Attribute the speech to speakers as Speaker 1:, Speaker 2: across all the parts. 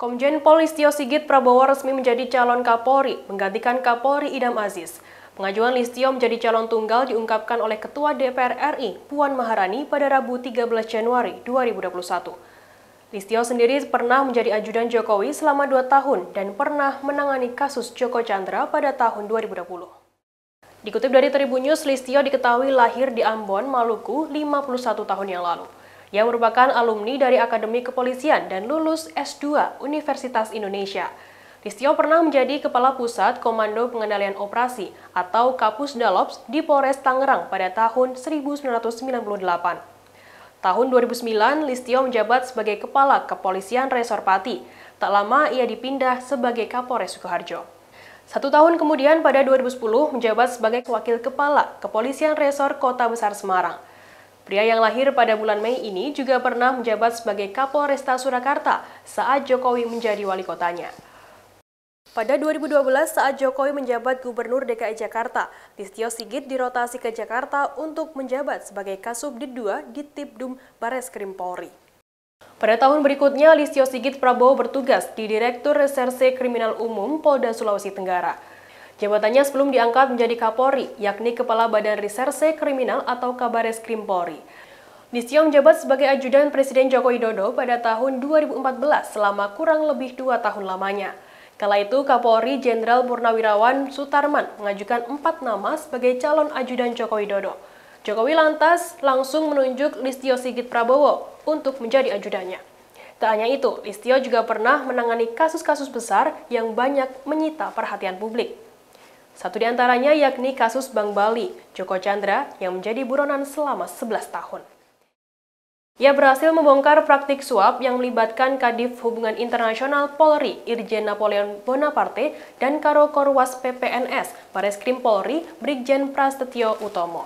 Speaker 1: Komjen Tio Sigit Prabowo resmi menjadi calon Kapolri, menggantikan Kapolri Idam Aziz. Pengajuan Listio menjadi calon tunggal diungkapkan oleh Ketua DPR RI, Puan Maharani, pada Rabu 13 Januari 2021. Listio sendiri pernah menjadi ajudan Jokowi selama dua tahun dan pernah menangani kasus Joko Chandra pada tahun 2020. Dikutip dari Tribun News, Listio diketahui lahir di Ambon, Maluku, 51 tahun yang lalu. Ia merupakan alumni dari Akademi Kepolisian dan lulus S2 Universitas Indonesia. Listio pernah menjadi Kepala Pusat Komando Pengendalian Operasi atau Kapus Dalops di Polres Tangerang pada tahun 1998. Tahun 2009, Listio menjabat sebagai Kepala Kepolisian Resor Pati. Tak lama, ia dipindah sebagai Kapolres Sukoharjo. Satu tahun kemudian pada 2010 menjabat sebagai Wakil Kepala Kepolisian Resor Kota Besar Semarang. Pria yang lahir pada bulan Mei ini juga pernah menjabat sebagai Kapolresta Surakarta saat Jokowi menjadi wali kotanya. Pada 2012 saat Jokowi menjabat Gubernur DKI Jakarta, Listio Sigit dirotasi ke Jakarta untuk menjabat sebagai Kasubdit 2 di Tipdum Bares Polri. Pada tahun berikutnya, Listio Sigit Prabowo bertugas di Direktur Reserse Kriminal Umum Polda Sulawesi Tenggara. Jabatannya sebelum diangkat menjadi Kapolri, yakni Kepala Badan Reserse Kriminal atau Kabares Krimpori. Polri. Listio menjabat sebagai ajudan Presiden Joko Widodo pada tahun 2014 selama kurang lebih dua tahun lamanya. Kala itu, Kapolri Jenderal Purnawirawan Sutarman mengajukan empat nama sebagai calon ajudan Joko Widodo. Jokowi lantas langsung menunjuk Listio Sigit Prabowo untuk menjadi ajudannya. Tak hanya itu, Listio juga pernah menangani kasus-kasus besar yang banyak menyita perhatian publik. Satu di antaranya yakni kasus Bank Bali, Joko Chandra, yang menjadi buronan selama 11 tahun. Ia berhasil membongkar praktik suap yang melibatkan Kadif Hubungan Internasional Polri Irjen Napoleon Bonaparte dan Karo Korwas PPNS Bareskrim Polri Brigjen Prasetyo Utomo.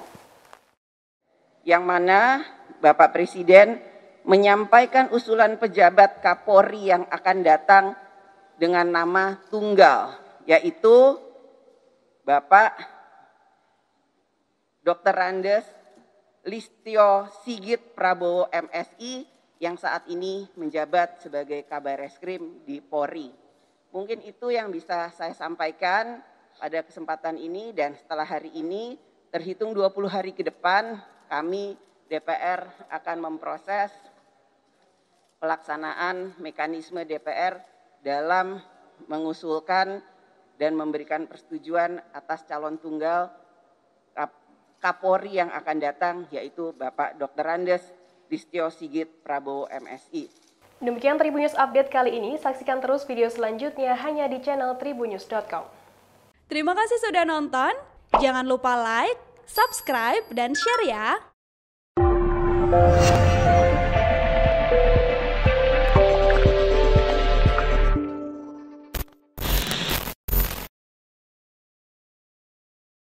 Speaker 2: Yang mana Bapak Presiden menyampaikan usulan pejabat Kapolri yang akan datang dengan nama tunggal, yaitu Bapak Dr. Randes Listio Sigit Prabowo MSI yang saat ini menjabat sebagai kabar reskrim di Polri. Mungkin itu yang bisa saya sampaikan pada kesempatan ini dan setelah hari ini terhitung 20 hari ke depan kami DPR akan memproses pelaksanaan mekanisme DPR dalam mengusulkan dan memberikan persetujuan atas calon tunggal Kapolri yang akan datang yaitu Bapak Dr. Andes Listio Sigit Prabowo MSI.
Speaker 1: Demikian Tribunnews Update kali ini, saksikan terus video selanjutnya hanya di channel tribunnews.com. Terima kasih sudah nonton, jangan lupa like, subscribe, dan share ya!